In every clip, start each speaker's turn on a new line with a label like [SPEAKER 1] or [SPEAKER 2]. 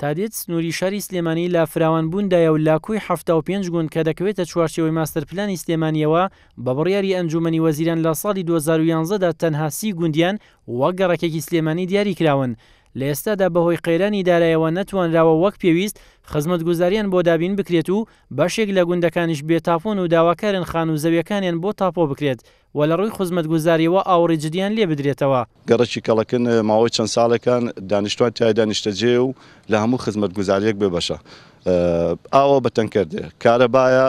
[SPEAKER 1] تا دێت سنووری شاری سلێمانی لا فراوان بووندایە و لاکوی ه5 گون کە دەکەوێتە چوارچەوەی ماستەرپلانی سلێمانیەوە بە بڕیاری ئەنجومنی وەزیران لە ساڵی 2011دا تەنها سی گوندیان وەگەڕەکێکی سلێمانی دیاری کراون لە ئێستادا بەهۆی قەیرانی دارایەوە نەتوانراوە وەک پێویست خزمەت گوزاریان بۆ دابین بکرێت و بەشێک لە گوندەکانیش بێتاپۆن و داواکارن خان و زەویەکانیان بۆ تاپۆ بکرێت و لە ڕووی خزمەت گوزاریەوە ئاوڕی جدیان لێ بدرێتەوە
[SPEAKER 2] گەڕکی کەڵەکن ماوەی چەند ساڵەکان دانیشتوان تای دانیشتەجێ و لە هەموو خزمەت گوزاریەک بێبەشە ئاوە بەتەن کردێ کارەبایە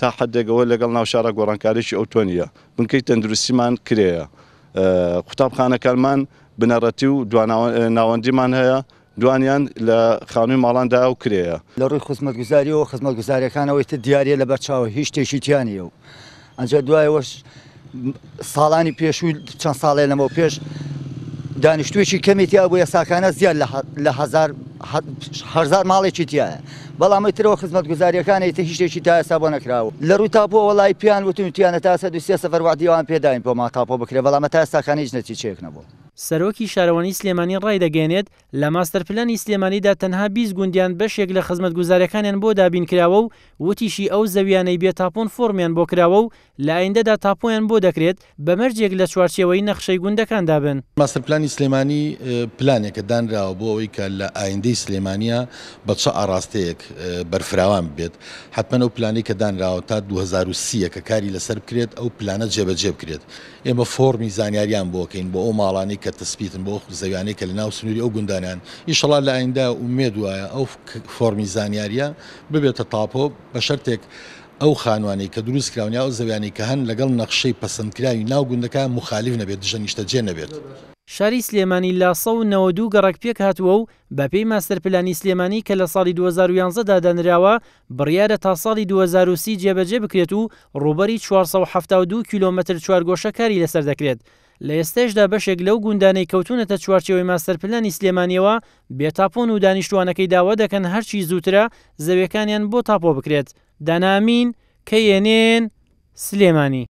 [SPEAKER 2] تا حدێکەوە لەگەڵ ناوشارە گۆڕانکاریشی ئەوتۆنیە بنکەی تەندروستیمان کرێە قوتابخانەکانمان بنەڕەتی و ناوەندیمان هەیە دوانیان
[SPEAKER 3] لە خانووی ماڵاندا و کرێە لە ڕووی خزمەت گوزاریەوە خزمەت گوزاریەکانەوەی تر دیارە لە بەرچاوە هیچ تێشیتیانە و ئەجا دوایەوەش ساڵانی پێشووی چەند ساڵێ لەمەوە پێش دانیشتوێکی کەمێتی بۆ ێساکانە زیاد لەهزار ماڵێکی تایە بەڵامی ترەوە خزمەت گوزاریەکانی تە هیچێکی تا ئێستا بۆ نەکراوە لە ڕوو تاپۆ وڵی پیان وتونتییانە تاسە دوسیە سەفەر وادیوان پێداین بۆ ما تاپۆ بکرێ بەڵامە تا ئێستاکانی هیچ نەتی چێک نەبوو.
[SPEAKER 1] سەرۆکی شارەوانی سلێمانی ڕایدەگەێنێت لە ماستەرپلانی سلێمانیدا تەنها 20 گوندیان بەشێک لە خزمەت گوزارەکانیان بۆ دابین کراوە و وتیشی ئەو زەویانەی بێ تاپۆن فۆرمیان بۆ کراوە و لە ئایندەدا تاپۆیان بۆ دەکرێت بەمەرجێک لە چوارچەوەی نەخشەی گوندەکاندا بن
[SPEAKER 4] ماستەرپلانی سلێمانی پلانێکە دانراوە بۆ ئەوەی کە لە ئایندەی سلێمانیا بە چە ئاراستەیەک بەرفراوان بێت حتممە ئەو پلانی کە دانراوە تا 2030 کە کاری لەسەر بکرێت ئەو پلانە جێبەجێ بکرێت ئێمە فۆرمی زانیاریان بۆکەین بۆ ئەو ماڵانی کە کە تەسبیتن بۆ زەویانەی کە لە ناو سنووری ئەو گوندانیان ئیشەڵا لە ئایندا و مێدوایە ئەو فۆمی زانیاریە ببێتە تاپۆ بە شەرتێک ئەو خانوانەی کە دروست کراونیا و زەویانی کە هەن لەگەڵ نەخشەی پەسەندکراوی ناو گوندەکان مخالیف نەبێت دژەنیشتە جێ نەبێت.
[SPEAKER 1] شاری سلێمانی لاسە و نەوەدوو گەڕک پێک هاتووە و بەپی ماستەرپلانی سلێمانی کە لە ساڵی 2011دا دەنراوە بڕیارە تا ساڵی 2030 جێبەجێ بکرێت و ڕوبەری 472 کیلومتر چوارگۆشەکاری لەسەر دەکرێت. لە ئێستێشدا بەشێک لەو گوندانەی کەوتونەتە چوارچەوەی ماستەرپلانی سلێمانیەوە بێتاپۆن و دانیشتوانەکەی داوا دەکەن هەرچی زووترە زەویەکانیان بۆ تاپۆ بکرێت دانامین کە یێنێن سلێمانی